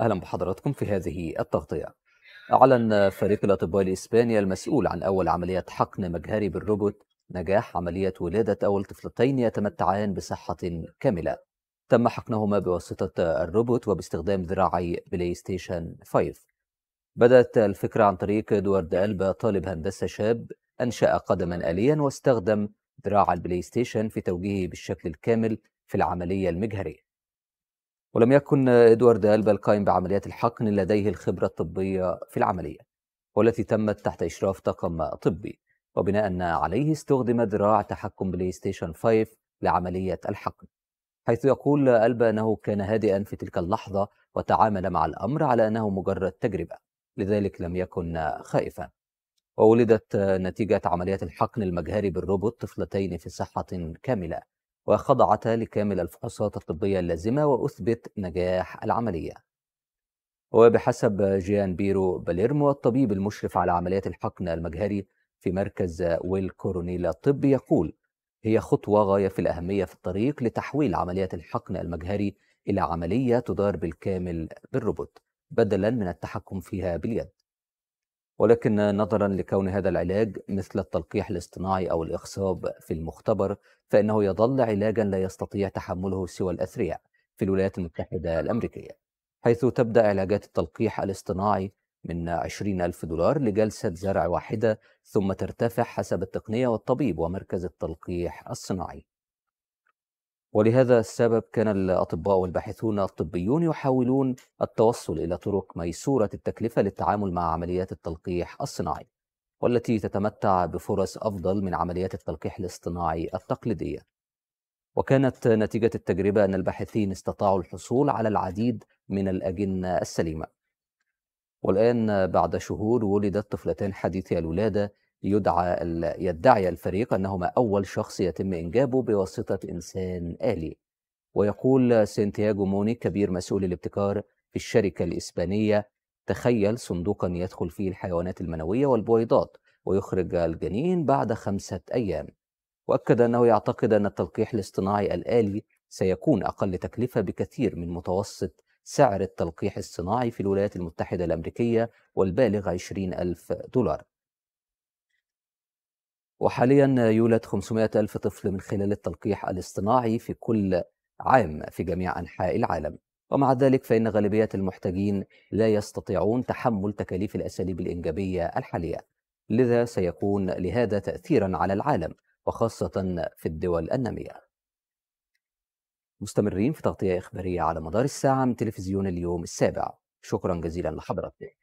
أهلا بحضراتكم في هذه التغطية أعلن فريق الأطباء الإسباني المسؤول عن أول عملية حقن مجهري بالروبوت نجاح عملية ولادة أول طفلتين يتمتعان بصحة كاملة تم حقنهما بواسطة الروبوت وباستخدام ذراعي بلاي ستيشن 5 بدأت الفكرة عن طريق إدوارد ألبا طالب هندسة شاب أنشأ قدما آليا واستخدم ذراع البلاي ستيشن في توجيهه بالشكل الكامل في العملية المجهرية ولم يكن إدوارد ألبا القائم بعمليات الحقن لديه الخبرة الطبية في العملية والتي تمت تحت إشراف طاقم طبي وبناء عليه استخدم ذراع تحكم بلاي ستيشن 5 لعملية الحقن حيث يقول ألبا أنه كان هادئا في تلك اللحظة وتعامل مع الأمر على أنه مجرد تجربة لذلك لم يكن خائفا وولدت نتيجة عمليات الحقن المجهري بالروبوت طفلتين في صحة كاملة وخضعت لكامل الفحوصات الطبية اللازمة وأثبت نجاح العملية وبحسب جيان بيرو باليرمو الطبيب المشرف على عمليات الحقن المجهري في مركز ويل كورونيلا الطبي يقول هي خطوة غاية في الأهمية في الطريق لتحويل عمليات الحقن المجهري إلى عملية تدار بالكامل بالروبوت بدلا من التحكم فيها باليد ولكن نظرا لكون هذا العلاج مثل التلقيح الاصطناعي أو الإخصاب في المختبر فإنه يظل علاجا لا يستطيع تحمله سوى الأثرياء في الولايات المتحدة الأمريكية حيث تبدأ علاجات التلقيح الاصطناعي من 20 ألف دولار لجلسة زرع واحدة ثم ترتفع حسب التقنية والطبيب ومركز التلقيح الصناعي ولهذا السبب كان الأطباء والباحثون الطبيون يحاولون التوصل إلى طرق ميسورة التكلفة للتعامل مع عمليات التلقيح الصناعي والتي تتمتع بفرص أفضل من عمليات التلقيح الاصطناعي التقليدية وكانت نتيجة التجربة أن الباحثين استطاعوا الحصول على العديد من الأجنة السليمة والآن بعد شهور ولدت طفلتان حديثي الولادة يدعى يدعي الفريق أنهما أول شخص يتم إنجابه بواسطة إنسان آلي ويقول سانتياغو موني كبير مسؤول الابتكار في الشركة الإسبانية تخيل صندوقا يدخل فيه الحيوانات المنوية والبويضات ويخرج الجنين بعد خمسة أيام وأكد أنه يعتقد أن التلقيح الاصطناعي الآلي سيكون أقل تكلفة بكثير من متوسط سعر التلقيح الصناعي في الولايات المتحدة الأمريكية والبالغ 20 ألف دولار وحاليا يولد 500 ألف طفل من خلال التلقيح الاصطناعي في كل عام في جميع أنحاء العالم ومع ذلك فإن غالبية المحتاجين لا يستطيعون تحمل تكاليف الأساليب الإنجابية الحالية لذا سيكون لهذا تأثيرا على العالم وخاصة في الدول النامية مستمرين في تغطية إخبارية على مدار الساعة من تلفزيون اليوم السابع شكرا جزيلا لحضرتك